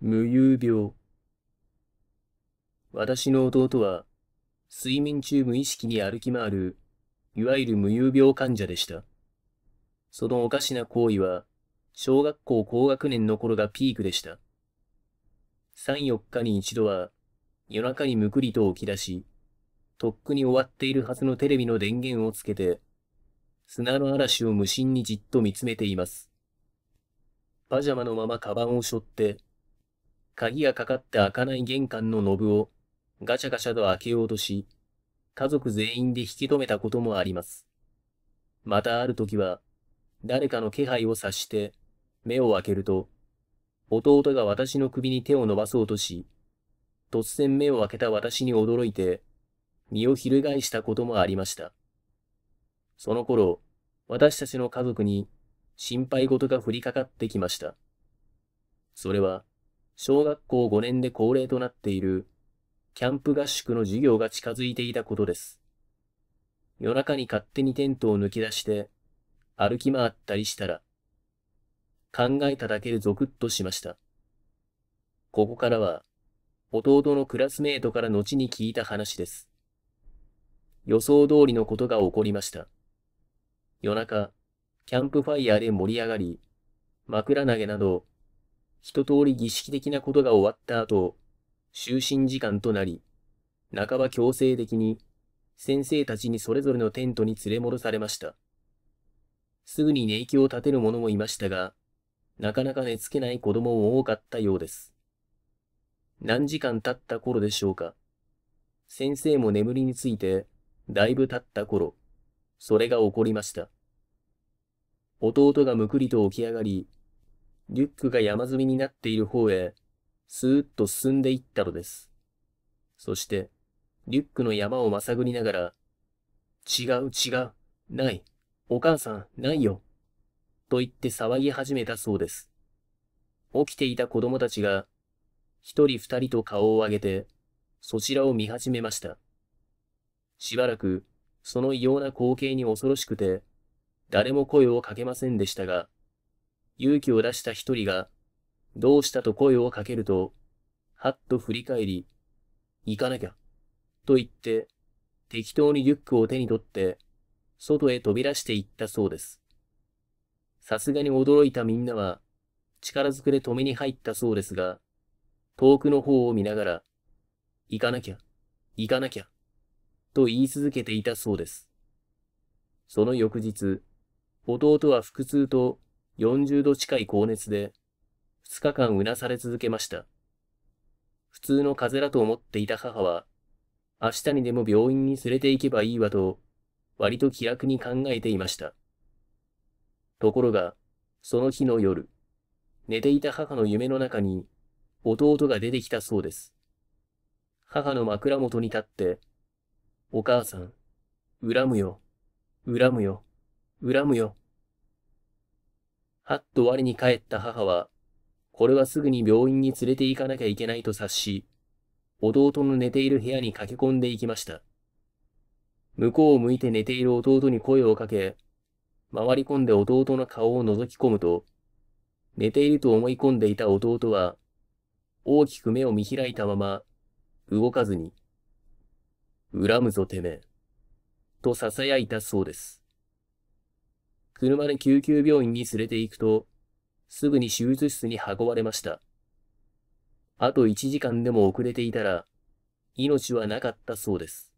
無遊病。私の弟は、睡眠中無意識に歩き回る、いわゆる無遊病患者でした。そのおかしな行為は、小学校高学年の頃がピークでした。3、4日に一度は、夜中にむくりと起き出し、とっくに終わっているはずのテレビの電源をつけて、砂の嵐を無心にじっと見つめています。パジャマのままカバンを背負って、鍵がかかって開かない玄関のノブをガチャガチャと開けようとし、家族全員で引き止めたこともあります。またある時は、誰かの気配を察して、目を開けると、弟が私の首に手を伸ばそうとし、突然目を開けた私に驚いて、身を翻したこともありました。その頃、私たちの家族に心配事が降りかかってきました。それは、小学校5年で恒例となっている、キャンプ合宿の授業が近づいていたことです。夜中に勝手にテントを抜き出して、歩き回ったりしたら、考えただけでゾクッとしました。ここからは、弟のクラスメートから後に聞いた話です。予想通りのことが起こりました。夜中、キャンプファイヤーで盛り上がり、枕投げなど、一通り儀式的なことが終わった後、就寝時間となり、半ば強制的に先生たちにそれぞれのテントに連れ戻されました。すぐに寝息を立てる者もいましたが、なかなか寝つけない子供も多かったようです。何時間経った頃でしょうか。先生も眠りについて、だいぶ経った頃、それが起こりました。弟がむくりと起き上がり、リュックが山積みになっている方へ、スーッと進んでいったのです。そして、リュックの山をまさぐりながら、違う違う、ない、お母さん、ないよ、と言って騒ぎ始めたそうです。起きていた子供たちが、一人二人と顔を上げて、そちらを見始めました。しばらく、その異様な光景に恐ろしくて、誰も声をかけませんでしたが、勇気を出した一人が、どうしたと声をかけると、はっと振り返り、行かなきゃ、と言って、適当にリュックを手に取って、外へ飛び出していったそうです。さすがに驚いたみんなは、力ずくで止めに入ったそうですが、遠くの方を見ながら、行かなきゃ、行かなきゃ、と言い続けていたそうです。その翌日、弟は腹痛と40度近い高熱で、2日間うなされ続けました。普通の風邪だと思っていた母は、明日にでも病院に連れて行けばいいわと、割と気楽に考えていました。ところが、その日の夜、寝ていた母の夢の中に、弟が出てきたそうです。母の枕元に立って、お母さん、恨むよ、恨むよ、恨むよ、はっと我に帰った母は、これはすぐに病院に連れて行かなきゃいけないと察し、弟の寝ている部屋に駆け込んでいきました。向こうを向いて寝ている弟に声をかけ、回り込んで弟の顔を覗き込むと、寝ていると思い込んでいた弟は、大きく目を見開いたまま、動かずに、恨むぞてめえ、と囁いたそうです。車で救急病院に連れて行くと、すぐに手術室に運ばれました。あと1時間でも遅れていたら、命はなかったそうです。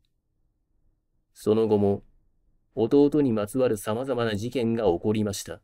その後も、弟にまつわる様々な事件が起こりました。